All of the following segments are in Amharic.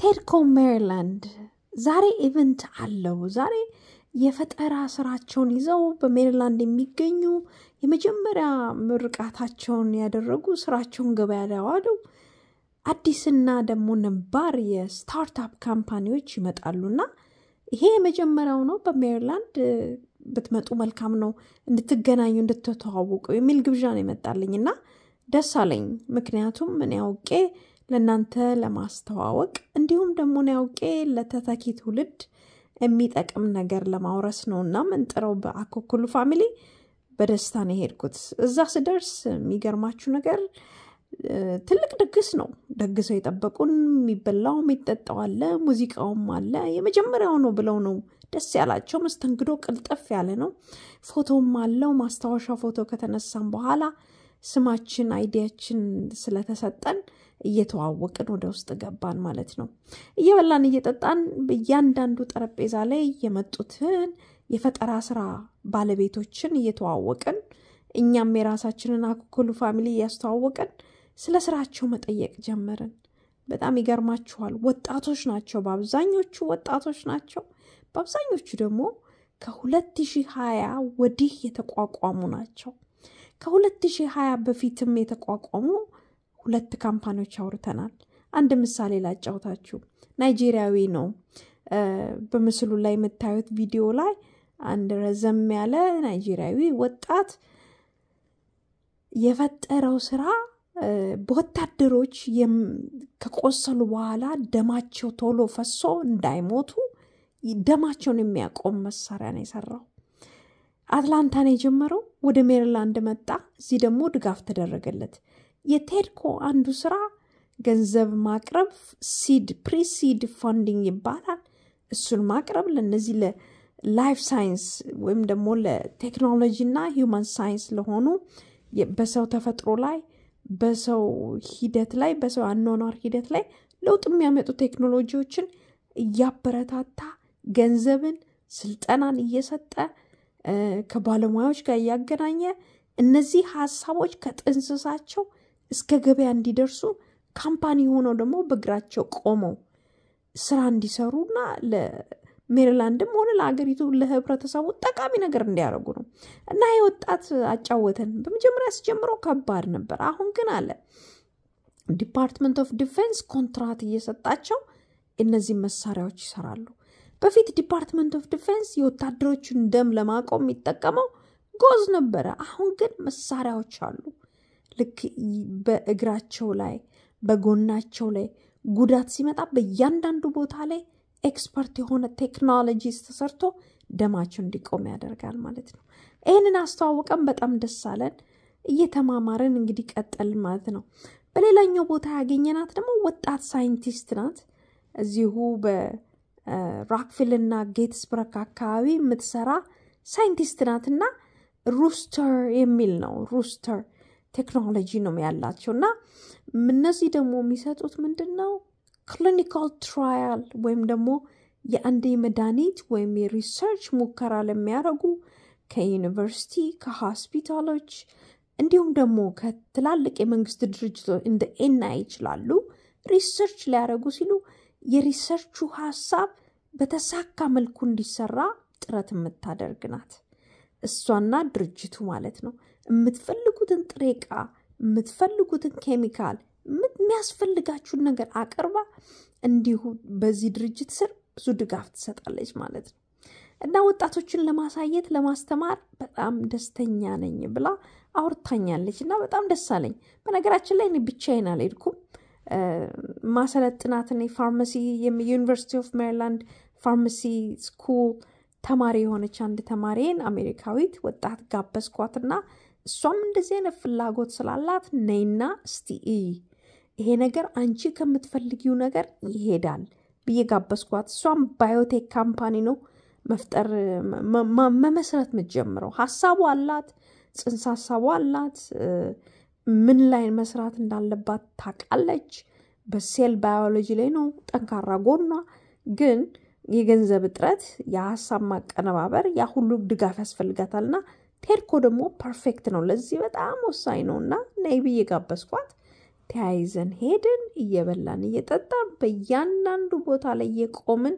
ቴድኮ ሜሪላንድ ዛሬ ኢቨንት አለው። ዛሬ የፈጠራ ስራቸውን ይዘው በሜሪላንድ የሚገኙ የመጀመሪያ ምርቃታቸውን ያደረጉ ስራቸውን ገበያ ላይ አዲስና ደግሞ ነባር የስታርታፕ ካምፓኒዎች ይመጣሉና ይሄ የመጀመሪያው ነው። በሜሪላንድ ብትመጡ መልካም ነው፣ እንድትገናኙ እንድትተዋወቁ የሚል ግብዣ ነው ይመጣልኝ እና ደስ አለኝ። ምክንያቱም እኔ አውቄ ለእናንተ ለማስተዋወቅ እንዲሁም ደግሞ ያውቄ ለተተኪ ትውልድ የሚጠቅም ነገር ለማውረስ ነው እና ምንጥረው በአኮኩሉ ፋሚሊ በደስታ ነው የሄድኩት። እዛ ስደርስ የሚገርማችሁ ነገር ትልቅ ድግስ ነው። ደግሰው የጠበቁን የሚበላው የሚጠጣው አለ፣ ሙዚቃውም አለ። የመጀመሪያው ነው ብለው ነው ደስ ያላቸው። መስተንግዶ ቅልጥፍ ያለ ነው። ፎቶም አለው ማስታወሻ ፎቶ ከተነሳም በኋላ ስማችን አይዲያችን ስለተሰጠን እየተዋወቅን ወደ ውስጥ ገባን ማለት ነው። እየበላን እየጠጣን በእያንዳንዱ ጠረጴዛ ላይ የመጡትን የፈጠራ ስራ ባለቤቶችን እየተዋወቅን እኛም የራሳችንን አኩኩሉ ፋሚሊ እያስተዋወቅን ስለ ስራቸው መጠየቅ ጀመርን። በጣም ይገርማችኋል። ወጣቶች ናቸው፣ በአብዛኞቹ ወጣቶች ናቸው። በአብዛኞቹ ደግሞ ከ2020 ወዲህ የተቋቋሙ ናቸው። ከ2020 በፊትም የተቋቋሙ ሁለት ካምፓኒዎች አውርተናል። አንድ ምሳሌ ላጫውታችሁ። ናይጄሪያዊ ነው። በምስሉ ላይ የምታዩት ቪዲዮ ላይ አንድ ረዘም ያለ ናይጄሪያዊ ወጣት የፈጠረው ስራ በወታደሮች ከቆሰሉ በኋላ ደማቸው ቶሎ ፈሶ እንዳይሞቱ ደማቸውን የሚያቆም መሳሪያ ነው የሰራው። አትላንታ ነው የጀመረው። ወደ ሜሪላንድ መጣ። እዚህ ደግሞ ድጋፍ ተደረገለት። የቴድኮ አንዱ ስራ ገንዘብ ማቅረብ ሲድ ፕሪሲድ ፋንዲንግ ይባላል። እሱን ማቅረብ ለነዚህ ለላይፍ ሳይንስ ወይም ደግሞ ለቴክኖሎጂ እና ሂውማን ሳይንስ ለሆኑ በሰው ተፈጥሮ ላይ በሰው ሂደት ላይ በሰው አኗኗር ሂደት ላይ ለውጥ የሚያመጡ ቴክኖሎጂዎችን እያበረታታ ገንዘብን ስልጠናን እየሰጠ ከባለሙያዎች ጋር እያገናኘ እነዚህ ሀሳቦች ከጥንስሳቸው እስከ ገበያ እንዲደርሱ ካምፓኒ ሆነው ደግሞ በእግራቸው ቆመው ስራ እንዲሰሩ እና ሜሪላንድም ሆነ ለሀገሪቱ ለህብረተሰቡ ጠቃሚ ነገር እንዲያደርጉ ነው እና ይህ ወጣት አጫወተን። በመጀመሪያ ሲጀምሮ ከባድ ነበር። አሁን ግን አለ ዲፓርትመንት ኦፍ ዲፌንስ ኮንትራት እየሰጣቸው እነዚህ መሳሪያዎች ይሰራሉ። በፊት ዲፓርትመንት ኦፍ ዲፌንስ የወታደሮቹን ደም ለማቆም የሚጠቀመው ጎዝ ነበረ። አሁን ግን መሳሪያዎች አሉ። ልክ በእግራቸው ላይ በጎናቸው ላይ ጉዳት ሲመጣ በእያንዳንዱ ቦታ ላይ ኤክስፐርት የሆነ ቴክኖሎጂስ ተሰርቶ ደማቸው እንዲቆም ያደርጋል ማለት ነው። ይህንን አስተዋወቀን በጣም ደስ አለን። እየተማማረን እንግዲህ ቀጠል ማለት ነው። በሌላኛው ቦታ ያገኘናት ደግሞ ወጣት ሳይንቲስት ናት። እዚሁ እና ጌትስብረክ አካባቢ የምትሰራ ሳይንቲስት ናትና ሩስተር የሚል ነው። ሩስተር ቴክኖሎጂ ነው ያላቸው እና እነዚህ ደግሞ የሚሰጡት ምንድን ነው ክሊኒካል ትራያል ወይም ደግሞ የአንድ መድኃኒት ወይም የሪሰርች ሙከራ ለሚያደርጉ ከዩኒቨርሲቲ ከሆስፒታሎች እንዲሁም ደግሞ ከትላልቅ የመንግስት ድርጅቶች እንደ ኤንአይ ይችላሉ ሪሰርች ሊያደርጉ ሲሉ የሪሰርቹ ሀሳብ በተሳካ መልኩ እንዲሰራ ጥረት የምታደርግ ናት። እሷና ድርጅቱ ማለት ነው። የምትፈልጉትን ጥሬ ዕቃ፣ የምትፈልጉትን ኬሚካል፣ የሚያስፈልጋችሁን ነገር አቅርባ እንዲሁ በዚህ ድርጅት ስር ብዙ ድጋፍ ትሰጣለች ማለት ነው እና ወጣቶችን ለማሳየት ለማስተማር በጣም ደስተኛ ነኝ ብላ አውርታኛለች እና በጣም ደስ አለኝ። በነገራችን ላይ እኔ ብቻዬን አልሄድኩም። ማሰለጥናት እኔ ፋርማሲ የዩኒቨርሲቲ ኦፍ ሜሪላንድ ፋርማሲ ስኩል ተማሪ የሆነች አንድ ተማሪን አሜሪካዊት ወጣት ጋበዝኳትና እሷም እንደዚህ አይነት ፍላጎት ስላላት ነይና እስቲ ይሄ ነገር አንቺ ከምትፈልጊው ነገር ይሄዳል ብዬ ጋበዝኳት። እሷም ባዮቴክ ካምፓኒ ነው መፍጠር መመስረት የምትጀምረው። ሀሳቡ አላት፣ ጽንሰ ሀሳቡ አላት። ምን ላይ መስራት እንዳለባት ታውቃለች። በሴል ባዮሎጂ ላይ ነው ጠንካራ ጎኗ። ግን የገንዘብ እጥረት፣ የሀሳብ ማቀነባበር፣ ያ ሁሉ ድጋፍ ያስፈልጋታልና ቴድኮ ደግሞ ፐርፌክት ነው። ለዚህ በጣም ወሳኝ ነው እና ነይ ብዬ ጋበዝኳት። ተያይዘን ሄድን። እየበላን እየጠጣን በእያንዳንዱ ቦታ ላይ እየቆምን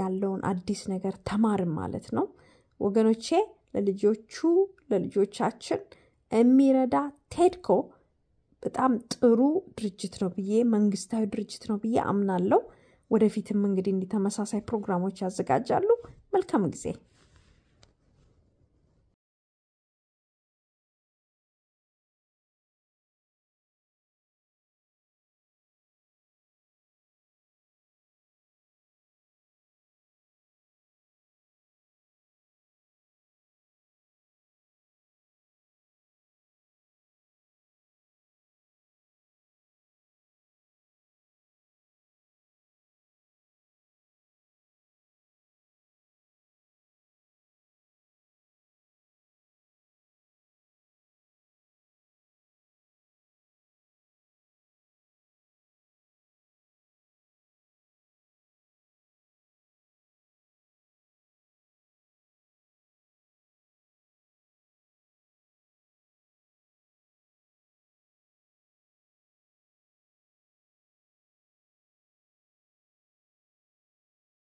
ያለውን አዲስ ነገር ተማርን ማለት ነው። ወገኖቼ ለልጆቹ ለልጆቻችን የሚረዳ ቴድኮ በጣም ጥሩ ድርጅት ነው ብዬ መንግስታዊ ድርጅት ነው ብዬ አምናለሁ። ወደፊትም እንግዲህ እንዲህ ተመሳሳይ ፕሮግራሞች ያዘጋጃሉ። መልካም ጊዜ